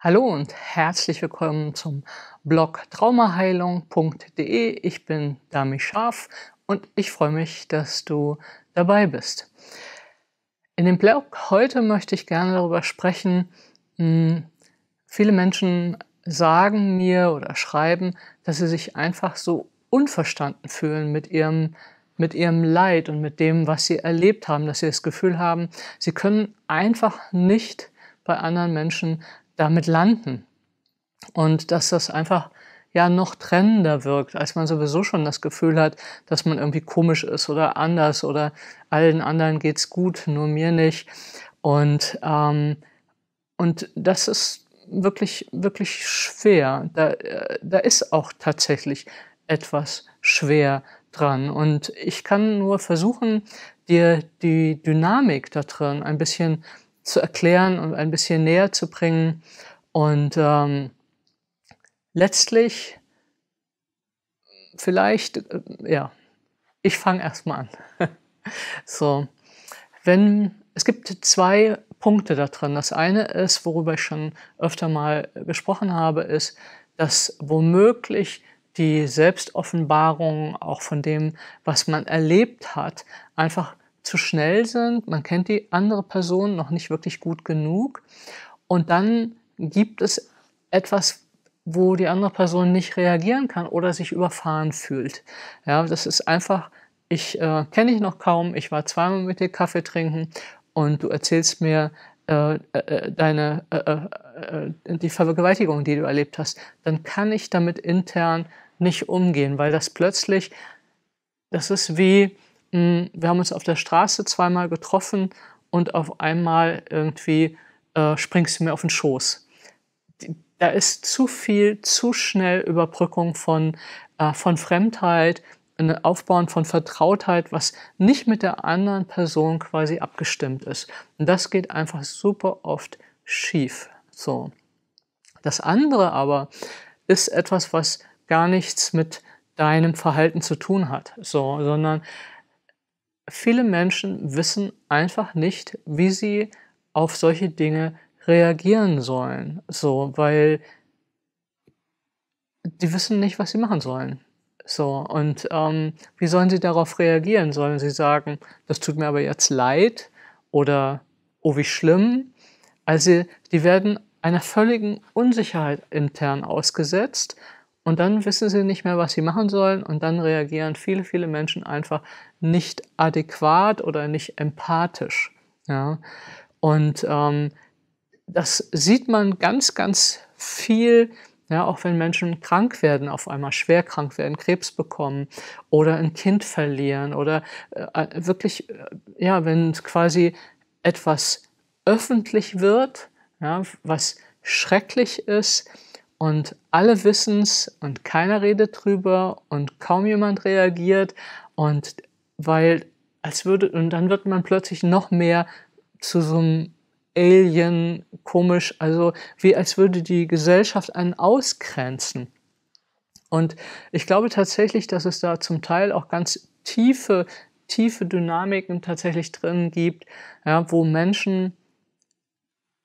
Hallo und herzlich willkommen zum Blog traumaheilung.de. Ich bin Dami Scharf und ich freue mich, dass du dabei bist. In dem Blog heute möchte ich gerne darüber sprechen. Hm, viele Menschen sagen mir oder schreiben, dass sie sich einfach so unverstanden fühlen mit ihrem mit ihrem Leid und mit dem, was sie erlebt haben, dass sie das Gefühl haben, sie können einfach nicht bei anderen Menschen damit landen. Und dass das einfach ja noch trennender wirkt, als man sowieso schon das Gefühl hat, dass man irgendwie komisch ist oder anders oder allen anderen geht's gut, nur mir nicht. Und, ähm, und das ist wirklich, wirklich schwer. Da, äh, da ist auch tatsächlich etwas schwer dran. Und ich kann nur versuchen, dir die Dynamik da drin ein bisschen zu erklären und ein bisschen näher zu bringen. Und ähm, letztlich vielleicht, äh, ja, ich fange erstmal an. so, wenn es gibt zwei Punkte da drin. Das eine ist, worüber ich schon öfter mal gesprochen habe, ist, dass womöglich die Selbstoffenbarung auch von dem, was man erlebt hat, einfach zu schnell sind, man kennt die andere Person noch nicht wirklich gut genug und dann gibt es etwas, wo die andere Person nicht reagieren kann oder sich überfahren fühlt. Ja, das ist einfach, ich äh, kenne dich noch kaum, ich war zweimal mit dir Kaffee trinken und du erzählst mir äh, äh, äh deine, äh, äh, die Vergewaltigung, die du erlebt hast, dann kann ich damit intern nicht umgehen, weil das plötzlich, das ist wie, Mm, wir haben uns auf der Straße zweimal getroffen und auf einmal irgendwie äh, springst du mir auf den Schoß. Da ist zu viel, zu schnell Überbrückung von, äh, von Fremdheit, ein Aufbauen von Vertrautheit, was nicht mit der anderen Person quasi abgestimmt ist. Und das geht einfach super oft schief. So. Das andere aber ist etwas, was gar nichts mit deinem Verhalten zu tun hat, so, sondern viele Menschen wissen einfach nicht, wie sie auf solche Dinge reagieren sollen. So, weil die wissen nicht, was sie machen sollen. So, und ähm, wie sollen sie darauf reagieren? Sollen sie sagen, das tut mir aber jetzt leid oder oh, wie schlimm? Also, die werden einer völligen Unsicherheit intern ausgesetzt, und dann wissen sie nicht mehr, was sie machen sollen und dann reagieren viele, viele Menschen einfach nicht adäquat oder nicht empathisch. Ja? Und ähm, das sieht man ganz, ganz viel, ja, auch wenn Menschen krank werden, auf einmal schwer krank werden, Krebs bekommen oder ein Kind verlieren oder äh, äh wirklich, äh, ja, wenn quasi etwas öffentlich wird, ja, was schrecklich ist, und alle wissen's und keiner redet drüber und kaum jemand reagiert und weil als würde und dann wird man plötzlich noch mehr zu so einem Alien komisch, also wie als würde die Gesellschaft einen ausgrenzen. Und ich glaube tatsächlich, dass es da zum Teil auch ganz tiefe, tiefe Dynamiken tatsächlich drin gibt, ja, wo Menschen,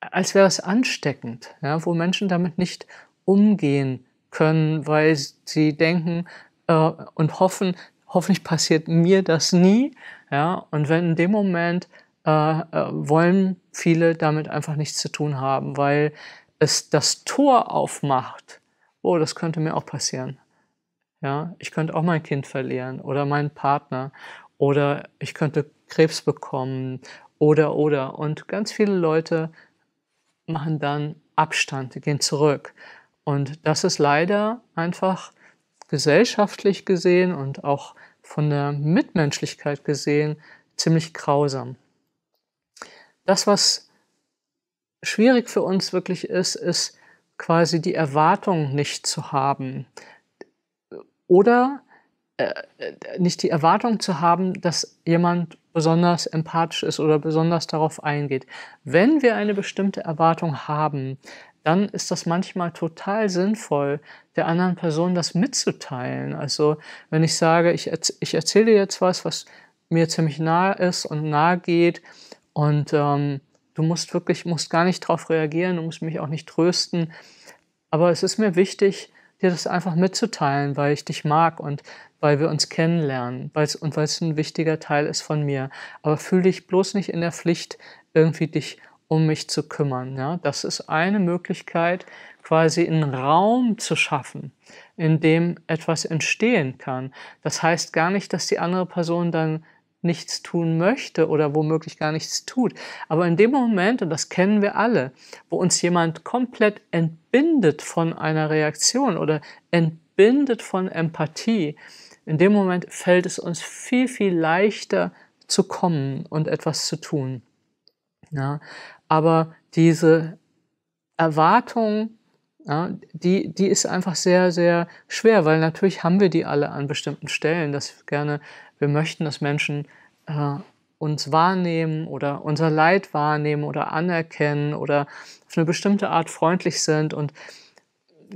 als wäre es ansteckend, ja, wo Menschen damit nicht umgehen können, weil sie denken äh, und hoffen, hoffentlich passiert mir das nie. Ja? Und wenn in dem Moment äh, äh, wollen viele damit einfach nichts zu tun haben, weil es das Tor aufmacht. Oh, das könnte mir auch passieren. Ja, ich könnte auch mein Kind verlieren oder meinen Partner oder ich könnte Krebs bekommen oder oder und ganz viele Leute machen dann Abstand, gehen zurück. Und das ist leider einfach gesellschaftlich gesehen und auch von der Mitmenschlichkeit gesehen ziemlich grausam. Das, was schwierig für uns wirklich ist, ist quasi die Erwartung nicht zu haben oder äh, äh nicht die Erwartung zu haben, dass jemand besonders empathisch ist oder besonders darauf eingeht. Wenn wir eine bestimmte Erwartung haben, dann ist das manchmal total sinnvoll, der anderen Person das mitzuteilen. Also wenn ich sage, ich, ich erzähle dir jetzt was, was mir ziemlich nahe ist und nahe geht und ähm, du musst wirklich, musst gar nicht darauf reagieren, du musst mich auch nicht trösten, aber es ist mir wichtig, dir das einfach mitzuteilen, weil ich dich mag und weil wir uns kennenlernen weil's, und weil es ein wichtiger Teil ist von mir. Aber fühle dich bloß nicht in der Pflicht, irgendwie dich um mich zu kümmern. Ja? Das ist eine Möglichkeit, quasi einen Raum zu schaffen, in dem etwas entstehen kann. Das heißt gar nicht, dass die andere Person dann nichts tun möchte oder womöglich gar nichts tut. Aber in dem Moment, und das kennen wir alle, wo uns jemand komplett entbindet von einer Reaktion oder entbindet von Empathie, in dem Moment fällt es uns viel, viel leichter zu kommen und etwas zu tun. Ja. Aber diese Erwartung, ja, die, die ist einfach sehr, sehr schwer, weil natürlich haben wir die alle an bestimmten Stellen, dass wir gerne, wir möchten, dass Menschen äh, uns wahrnehmen oder unser Leid wahrnehmen oder anerkennen oder auf eine bestimmte Art freundlich sind und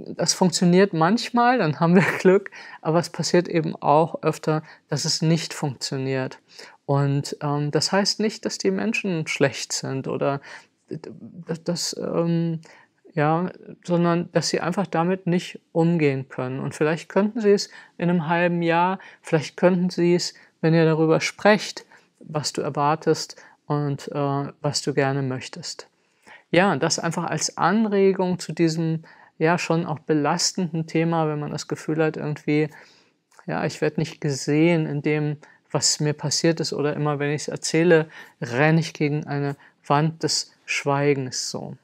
das funktioniert manchmal, dann haben wir Glück, aber es passiert eben auch öfter, dass es nicht funktioniert. Und ähm, das heißt nicht, dass die Menschen schlecht sind oder dass, ähm, ja, sondern dass sie einfach damit nicht umgehen können. Und vielleicht könnten sie es in einem halben Jahr, vielleicht könnten sie es, wenn ihr darüber sprecht, was du erwartest und äh, was du gerne möchtest. Ja, das einfach als Anregung zu diesem ja schon auch belastenden Thema, wenn man das Gefühl hat, irgendwie, ja, ich werde nicht gesehen in dem, was mir passiert ist oder immer, wenn ich es erzähle, renne ich gegen eine Wand des Schweigens so.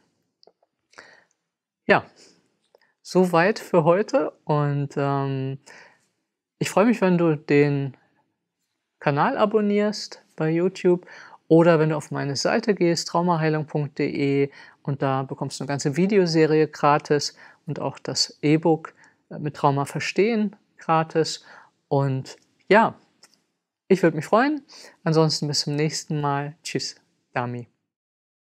Ja, soweit für heute und ähm, ich freue mich, wenn du den Kanal abonnierst bei YouTube oder wenn du auf meine Seite gehst, traumaheilung.de und da bekommst du eine ganze Videoserie gratis und auch das E-Book äh, mit Trauma verstehen gratis. Und ja, ich würde mich freuen. Ansonsten bis zum nächsten Mal. Tschüss, Dami.